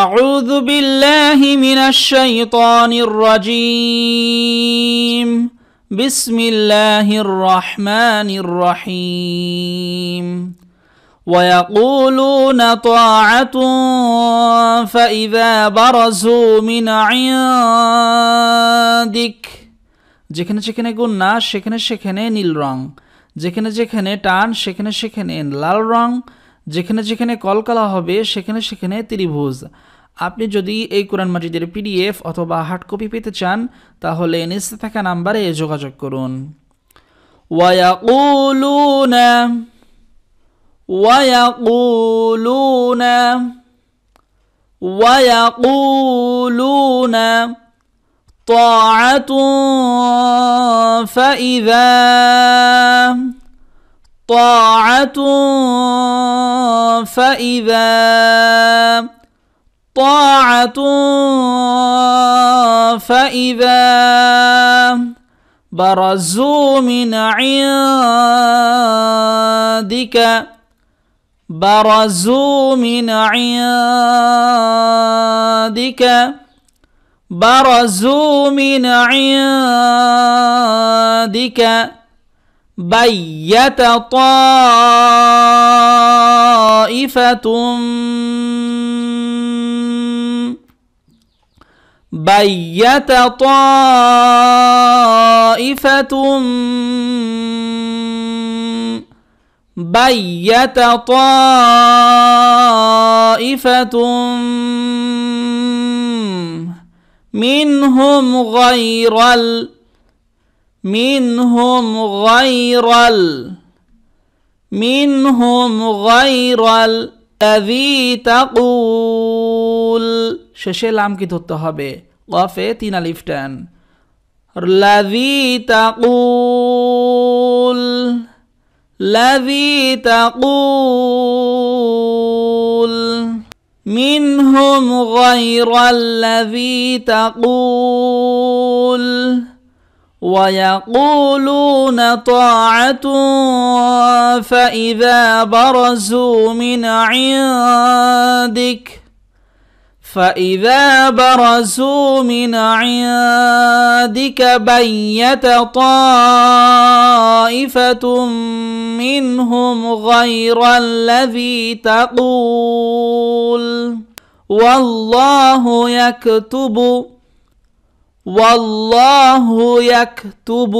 أعوذ بالله من الشيطان الرجيم بسم الله الرحمن الرحيم ويقولون طاعة فإذا برزوا من عندك যেখানে যেখানে গুণ না সেখানে সেখানে নীল রং যেখানে যেখানে টান সেখানে সেখানে লাল রং যেখানে যেখানে কলকালা হবে সেখানে সেখানে ত্রিভুজ আপনি যদি এই কোরআন মাজিদের পিডিএফ অথবা হার্ড কপি পেতে চান তাহলে নিচে থাকা নাম্বারে যোগাযোগ করুন ويقولون ويقولون ويقولون فإذا طاعة فإذا برزوا من عندك برزوا من عندك برزوا من عندك بيت طائفة بيت طائفة بيت طائفة منهم غير الأرض منهم غير ال منهم غير الذي تقول শেষে কি ধরতে হবে গফে তিন আলিফ টান লাভি তাকুল লাভি তাকুল মিনহুম গাইরাল্লাভি তাকুল ويقولون طاعة فإذا برزوا من عندك فإذا برزوا من عندك بيت طائفة منهم غير الذي تقول والله يكتب والله يكتب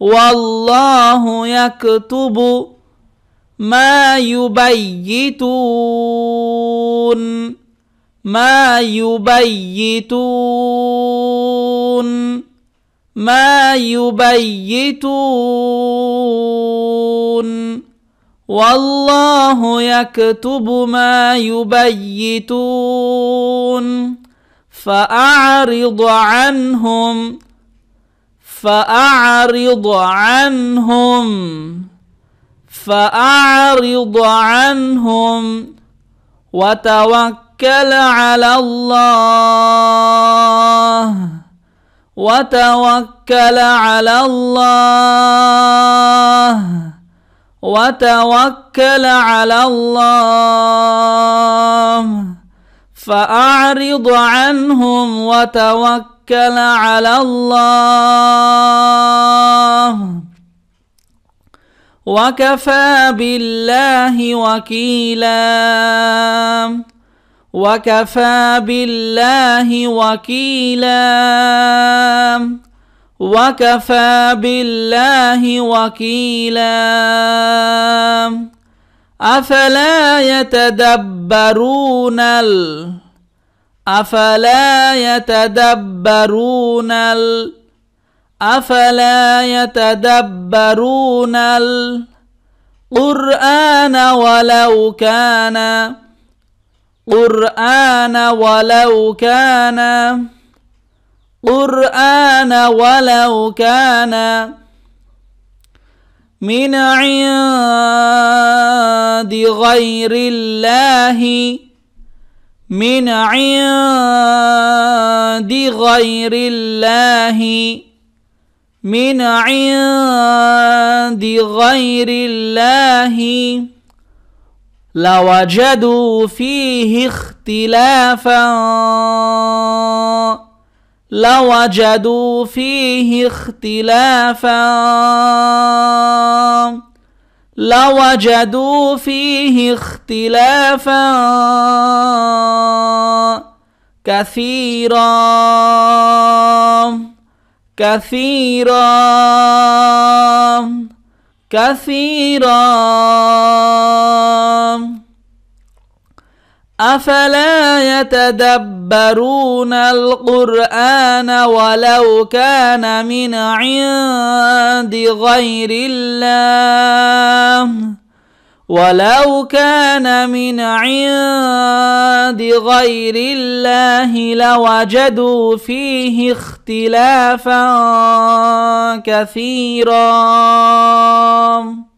والله يكتب ما يبيتون ما يبيتون ما يبيتون والله يكتب ما يبيتون فأعرض عنهم فأعرض عنهم فأعرض عنهم وتوكل على الله وتوكل على الله وتوكل على الله فأعرض عنهم وتوكل على الله وكفى بالله وكيلا وكفى بالله وكيلا وكفى بالله وكيلا أفلا يتدبرون ال أفلا يتدبرون ال أفلا يتدبرون القرآن ولو كان قرآن ولو كان قرآن ولو كان من عند عباد غير الله من عند غير الله من عند غير الله لوجدوا فيه اختلافا لوجدوا فيه اختلافا لوجدوا فيه اختلافا كثيرا كثيرا كثيرا أفلا يتدبرون القرآن ولو كان من عند غير الله ولو كان من عند غير الله لوجدوا فيه اختلافا كثيرا